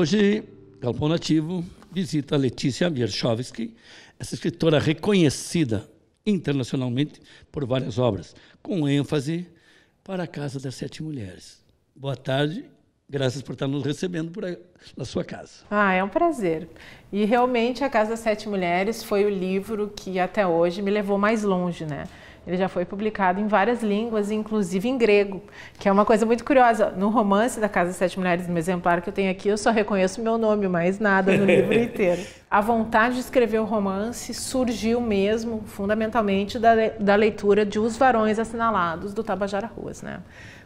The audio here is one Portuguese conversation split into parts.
Hoje, Galpão Nativo visita Letícia Wierchowski, essa escritora reconhecida internacionalmente por várias obras, com ênfase para a Casa das Sete Mulheres. Boa tarde Graças por estar nos recebendo por aí, na sua casa. Ah, é um prazer. E realmente a Casa das Sete Mulheres foi o livro que até hoje me levou mais longe, né? Ele já foi publicado em várias línguas, inclusive em grego, que é uma coisa muito curiosa. No romance da Casa das Sete Mulheres, no exemplar que eu tenho aqui, eu só reconheço meu nome, mais nada no livro inteiro. A vontade de escrever o romance surgiu mesmo, fundamentalmente, da, da leitura de Os Varões Assinalados, do Tabajara Ruas, né?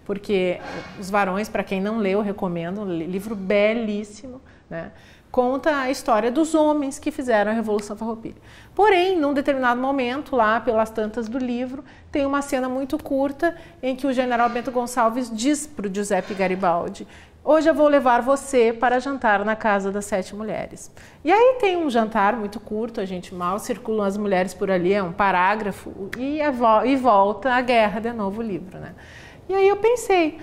Porque Os Varões, para quem não leu, recomendo, um livro belíssimo, né? conta a história dos homens que fizeram a Revolução Farroupilha. Porém, num determinado momento, lá pelas tantas do livro, tem uma cena muito curta em que o general Bento Gonçalves diz para o Giuseppe Garibaldi Hoje eu vou levar você para jantar na casa das sete mulheres. E aí tem um jantar muito curto, a gente mal circulam as mulheres por ali, é um parágrafo, e, e volta a guerra de novo o livro, né? E aí eu pensei,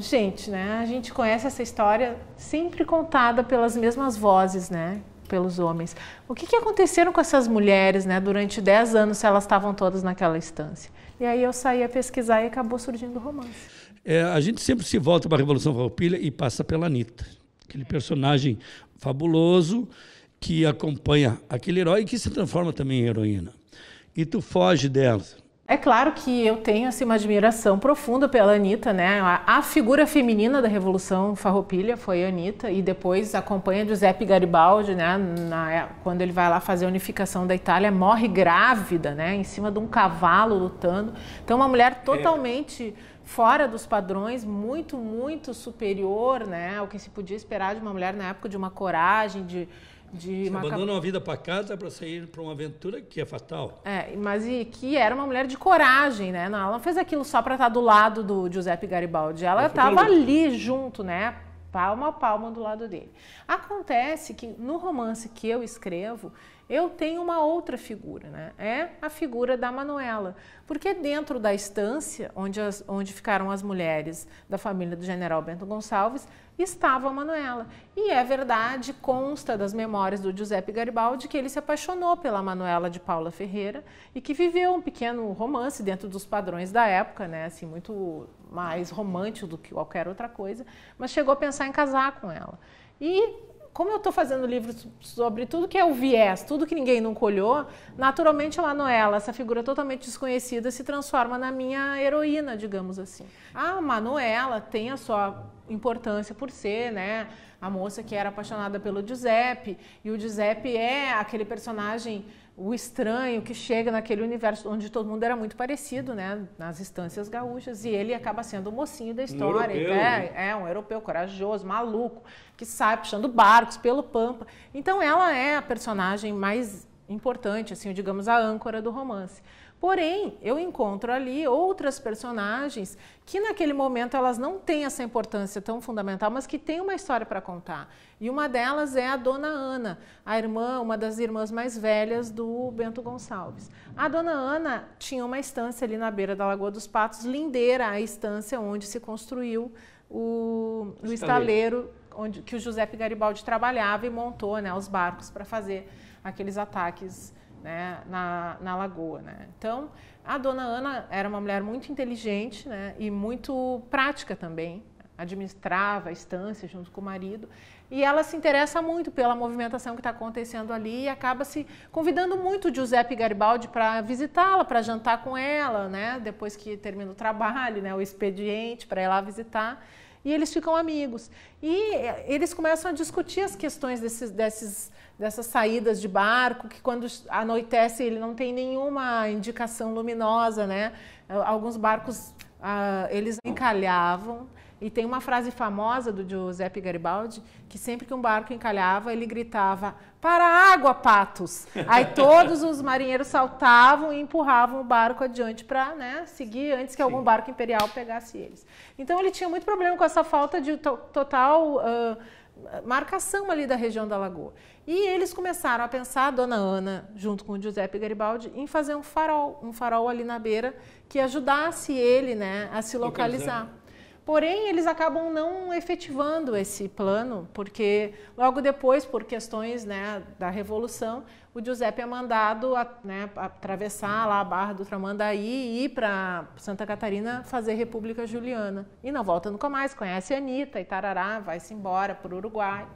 gente, né? A gente conhece essa história sempre contada pelas mesmas vozes, né? Pelos homens. O que, que aconteceram com essas mulheres, né? Durante 10 anos, se elas estavam todas naquela instância. E aí eu saí a pesquisar e acabou surgindo o romance. É, a gente sempre se volta para a Revolução Farroupilha e passa pela Anitta. Aquele é. personagem fabuloso que acompanha aquele herói e que se transforma também em heroína. E tu foge dela. É claro que eu tenho assim, uma admiração profunda pela Anitta, né? A, a figura feminina da Revolução Farroupilha foi a Anitta e depois acompanha Giuseppe Garibaldi, né? Na, quando ele vai lá fazer a unificação da Itália, morre grávida, né? Em cima de um cavalo lutando. Então, uma mulher é. totalmente fora dos padrões, muito, muito superior, né? Ao que se podia esperar de uma mulher na época, de uma coragem, de de Você Maca... abandona uma vida pacata para sair para uma aventura que é fatal. É, mas e que era uma mulher de coragem, né? ela não fez aquilo só para estar tá do lado do Giuseppe Garibaldi. Ela estava ali junto, né? Palma a palma do lado dele. Acontece que no romance que eu escrevo, eu tenho uma outra figura, né? É a figura da Manuela. Porque dentro da estância onde, as, onde ficaram as mulheres da família do general Bento Gonçalves, estava a Manuela. E é verdade, consta das memórias do Giuseppe Garibaldi que ele se apaixonou pela Manuela de Paula Ferreira e que viveu um pequeno romance dentro dos padrões da época, né? Assim, muito mais romântico do que qualquer outra coisa, mas chegou a pensar em casar com ela. E como eu estou fazendo livros sobre tudo que é o viés, tudo que ninguém nunca olhou, naturalmente lá Manuela, essa figura totalmente desconhecida, se transforma na minha heroína, digamos assim. A ah, Manuela tem a sua importância por ser, né? a moça que era apaixonada pelo Giuseppe, e o Giuseppe é aquele personagem o estranho que chega naquele universo onde todo mundo era muito parecido, né? Nas instâncias gaúchas, e ele acaba sendo o mocinho da história. Um é, né? é, um europeu corajoso, maluco, que sai puxando barcos pelo Pampa. Então ela é a personagem mais importante, assim, digamos, a âncora do romance. Porém, eu encontro ali outras personagens que naquele momento elas não têm essa importância tão fundamental, mas que têm uma história para contar. E uma delas é a Dona Ana, a irmã, uma das irmãs mais velhas do Bento Gonçalves. A Dona Ana tinha uma estância ali na beira da Lagoa dos Patos, lindeira a estância onde se construiu o, o estaleiro onde que o Giuseppe Garibaldi trabalhava e montou né, os barcos para fazer aqueles ataques né, na, na lagoa. Né? Então, a dona Ana era uma mulher muito inteligente né, e muito prática também, administrava a estância junto com o marido, e ela se interessa muito pela movimentação que está acontecendo ali e acaba se convidando muito o Giuseppe Garibaldi para visitá-la, para jantar com ela, né, depois que termina o trabalho, né, o expediente, para ir lá visitar e eles ficam amigos. E eh, eles começam a discutir as questões desses, desses, dessas saídas de barco, que quando anoitece ele não tem nenhuma indicação luminosa, né? Alguns barcos ah, eles encalhavam. E tem uma frase famosa do Giuseppe Garibaldi, que sempre que um barco encalhava, ele gritava: Para a água, patos! Aí todos os marinheiros saltavam e empurravam o barco adiante para né, seguir antes que Sim. algum barco imperial pegasse eles. Então ele tinha muito problema com essa falta de to total. Uh, marcação ali da região da lagoa. E eles começaram a pensar, a dona Ana, junto com o Giuseppe Garibaldi, em fazer um farol, um farol ali na beira que ajudasse ele né, a se localizar. Porém, eles acabam não efetivando esse plano, porque logo depois, por questões né, da Revolução, o Giuseppe é mandado a, né, atravessar lá a Barra do Tramandaí e ir para Santa Catarina fazer República Juliana. E não volta nunca mais, conhece a Anitta e tarará, vai-se embora para o Uruguai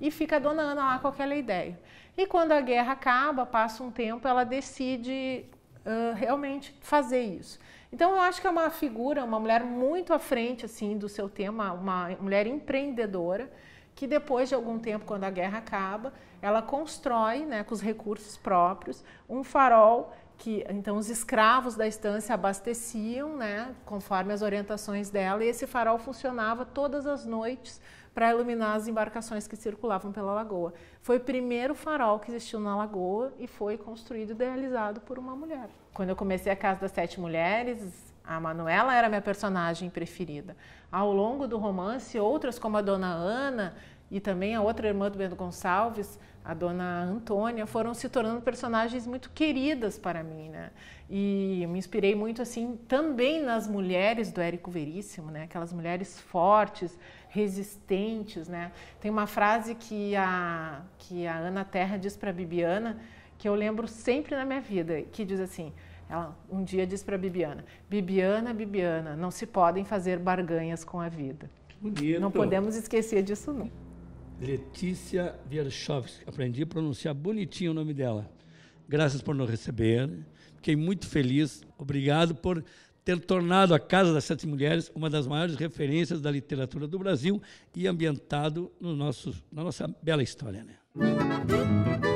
e fica a dona Ana lá com aquela ideia. E quando a guerra acaba, passa um tempo, ela decide realmente fazer isso. Então eu acho que é uma figura, uma mulher muito à frente assim do seu tema, uma mulher empreendedora que depois de algum tempo, quando a guerra acaba, ela constrói, né, com os recursos próprios, um farol que então os escravos da estância abasteciam, né, conforme as orientações dela, e esse farol funcionava todas as noites para iluminar as embarcações que circulavam pela lagoa. Foi o primeiro farol que existiu na lagoa e foi construído e idealizado por uma mulher. Quando eu comecei a Casa das Sete Mulheres, a Manuela era minha personagem preferida. Ao longo do romance, outras como a Dona Ana e também a outra irmã do Bento Gonçalves, a dona Antônia, foram se tornando personagens muito queridas para mim, né? E eu me inspirei muito, assim, também nas mulheres do Érico Veríssimo, né? Aquelas mulheres fortes, resistentes, né? Tem uma frase que a, que a Ana Terra diz para a Bibiana, que eu lembro sempre na minha vida, que diz assim... Ela um dia diz para Bibiana: Bibiana, Bibiana, não se podem fazer barganhas com a vida. Bonito. Não podemos esquecer disso, não. Letícia Wierchowski. Aprendi a pronunciar bonitinho o nome dela. Graças por nos receber. Fiquei muito feliz. Obrigado por ter tornado a Casa das Sete Mulheres uma das maiores referências da literatura do Brasil e ambientado no nosso, na nossa bela história. Né?